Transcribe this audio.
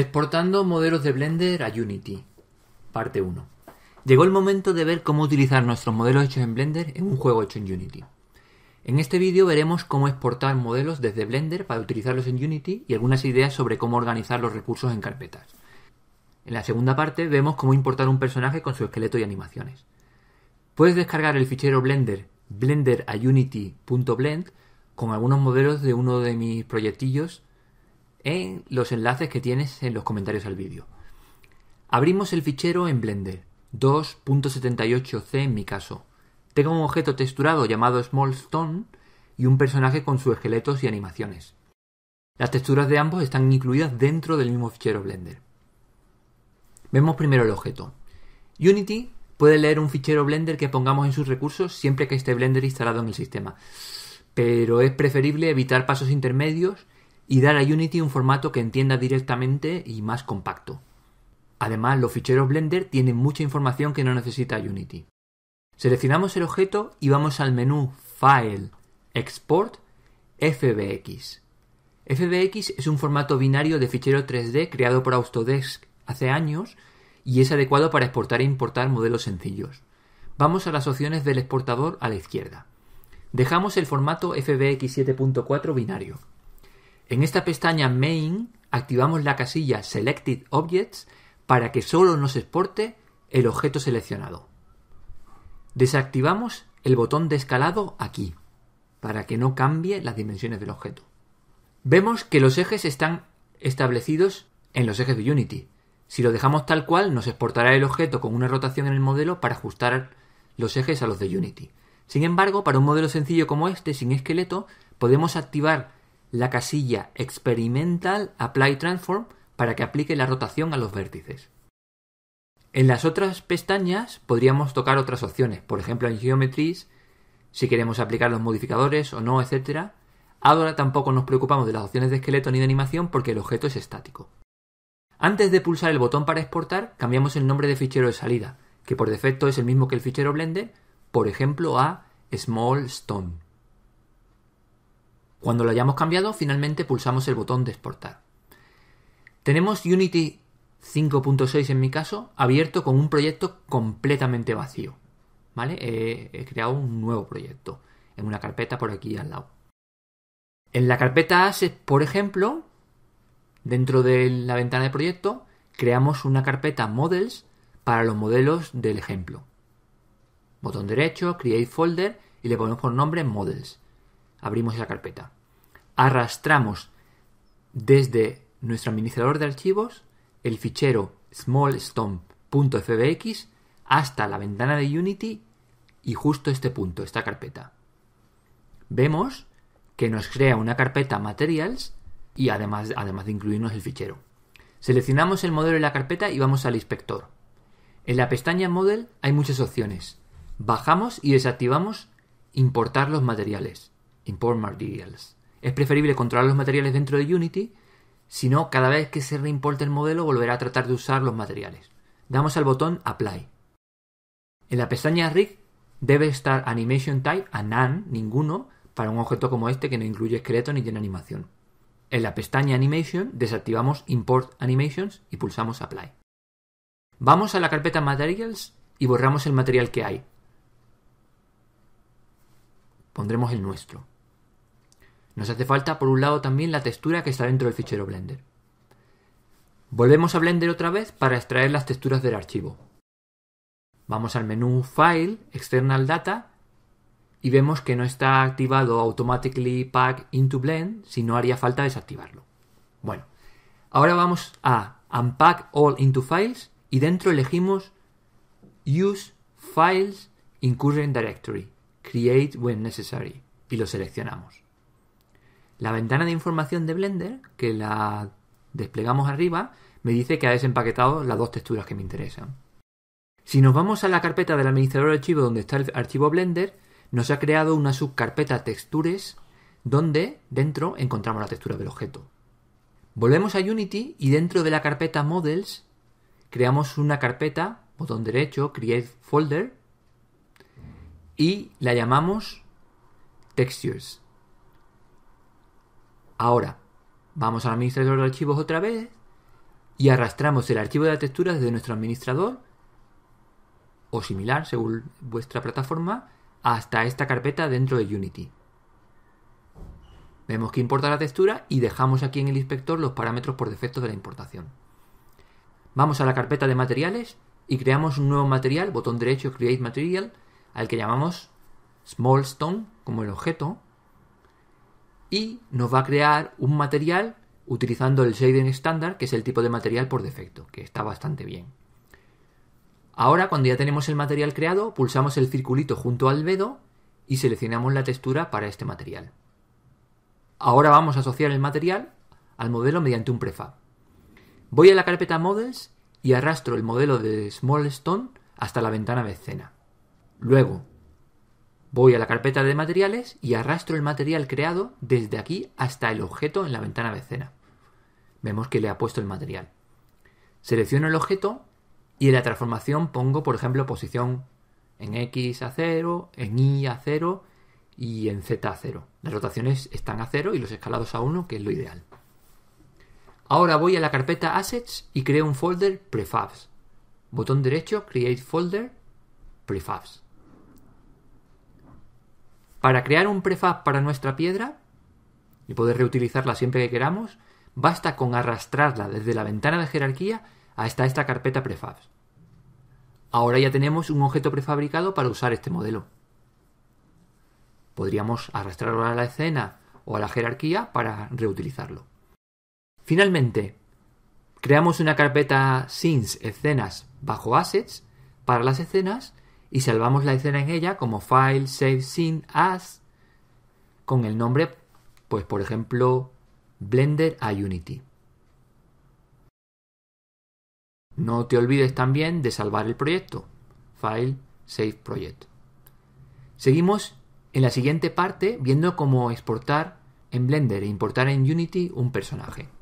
Exportando modelos de Blender a Unity. Parte 1. Llegó el momento de ver cómo utilizar nuestros modelos hechos en Blender en un juego hecho en Unity. En este vídeo veremos cómo exportar modelos desde Blender para utilizarlos en Unity y algunas ideas sobre cómo organizar los recursos en carpetas. En la segunda parte vemos cómo importar un personaje con su esqueleto y animaciones. Puedes descargar el fichero Blender Blender Unity.blend con algunos modelos de uno de mis proyectillos en los enlaces que tienes en los comentarios al vídeo. Abrimos el fichero en Blender, 2.78c en mi caso. Tengo un objeto texturado llamado Small Stone y un personaje con sus esqueletos y animaciones. Las texturas de ambos están incluidas dentro del mismo fichero Blender. Vemos primero el objeto. Unity puede leer un fichero Blender que pongamos en sus recursos siempre que esté Blender instalado en el sistema, pero es preferible evitar pasos intermedios y dar a Unity un formato que entienda directamente y más compacto. Además, los ficheros Blender tienen mucha información que no necesita Unity. Seleccionamos el objeto y vamos al menú File, Export, FBX. FBX es un formato binario de fichero 3D creado por Autodesk hace años y es adecuado para exportar e importar modelos sencillos. Vamos a las opciones del exportador a la izquierda. Dejamos el formato FBX 7.4 binario. En esta pestaña Main activamos la casilla Selected Objects para que solo nos exporte el objeto seleccionado. Desactivamos el botón de escalado aquí, para que no cambie las dimensiones del objeto. Vemos que los ejes están establecidos en los ejes de Unity. Si lo dejamos tal cual, nos exportará el objeto con una rotación en el modelo para ajustar los ejes a los de Unity. Sin embargo, para un modelo sencillo como este, sin esqueleto, podemos activar la casilla Experimental Apply Transform para que aplique la rotación a los vértices. En las otras pestañas podríamos tocar otras opciones, por ejemplo en Geometries, si queremos aplicar los modificadores o no, etc. Ahora tampoco nos preocupamos de las opciones de esqueleto ni de animación porque el objeto es estático. Antes de pulsar el botón para exportar, cambiamos el nombre de fichero de salida, que por defecto es el mismo que el fichero Blender, por ejemplo a Small Stone. Cuando lo hayamos cambiado, finalmente pulsamos el botón de exportar. Tenemos Unity 5.6 en mi caso abierto con un proyecto completamente vacío. ¿Vale? He, creado un nuevo proyecto en una carpeta por aquí al lado. En la carpeta Assets, por ejemplo, dentro de la ventana de proyecto, creamos una carpeta Models para los modelos del ejemplo. Botón derecho, Create Folder y le ponemos por nombre Models abrimos la carpeta. Arrastramos desde nuestro administrador de archivos el fichero smallstomp.fbx hasta la ventana de Unity y justo este punto, esta carpeta. Vemos que nos crea una carpeta materials y además, además de incluirnos el fichero. Seleccionamos el modelo de la carpeta y vamos al inspector. En la pestaña Model hay muchas opciones. Bajamos y desactivamos importar los materiales. Import Materials. Es preferible controlar los materiales dentro de Unity, si no, cada vez que se reimporte el modelo volverá a tratar de usar los materiales. Damos al botón Apply. En la pestaña Rig debe estar Animation Type a None, ninguno, para un objeto como este que no incluye esqueleto ni tiene animación. En la pestaña Animation desactivamos Import Animations y pulsamos Apply. Vamos a la carpeta Materials y borramos el material que hay. Pondremos el nuestro. Nos hace falta por un lado también la textura que está dentro del fichero Blender. Volvemos a Blender otra vez para extraer las texturas del archivo. Vamos al menú File, External Data y vemos que no está activado Automatically Pack into Blend si no haría falta desactivarlo. Bueno, ahora vamos a Unpack All into Files y dentro elegimos Use Files in Current Directory, Create when necessary y lo seleccionamos. La ventana de información de Blender, que la desplegamos arriba, me dice que ha desempaquetado las dos texturas que me interesan. Si nos vamos a la carpeta del administrador de archivo donde está el archivo Blender, nos ha creado una subcarpeta textures donde dentro encontramos la textura del objeto. Volvemos a Unity y dentro de la carpeta Models creamos una carpeta, botón derecho, Create Folder, y la llamamos Textures. Ahora, vamos al administrador de archivos otra vez y arrastramos el archivo de la textura desde nuestro administrador o similar según vuestra plataforma hasta esta carpeta dentro de Unity. Vemos que importa la textura y dejamos aquí en el inspector los parámetros por defecto de la importación. Vamos a la carpeta de materiales y creamos un nuevo material, botón derecho Create Material, al que llamamos Small Stone como el objeto y nos va a crear un material utilizando el shading estándar, que es el tipo de material por defecto, que está bastante bien. Ahora, cuando ya tenemos el material creado, pulsamos el circulito junto al dedo y seleccionamos la textura para este material. Ahora vamos a asociar el material al modelo mediante un prefab. Voy a la carpeta Models y arrastro el modelo de Small Stone hasta la ventana de escena. Luego, Voy a la carpeta de materiales y arrastro el material creado desde aquí hasta el objeto en la ventana vecina. Vemos que le ha puesto el material. Selecciono el objeto y en la transformación pongo, por ejemplo, posición en X a 0, en Y a 0 y en Z a 0. Las rotaciones están a 0 y los escalados a 1, que es lo ideal. Ahora voy a la carpeta Assets y creo un folder Prefabs. Botón derecho, Create Folder, Prefabs. Para crear un prefab para nuestra piedra y poder reutilizarla siempre que queramos, basta con arrastrarla desde la ventana de jerarquía hasta esta carpeta prefabs. Ahora ya tenemos un objeto prefabricado para usar este modelo. Podríamos arrastrarlo a la escena o a la jerarquía para reutilizarlo. Finalmente, creamos una carpeta scenes escenas bajo assets para las escenas y salvamos la escena en ella como File Save Scene As con el nombre, pues por ejemplo, Blender a Unity. No te olvides también de salvar el proyecto, File Save Project. Seguimos en la siguiente parte viendo cómo exportar en Blender e importar en Unity un personaje.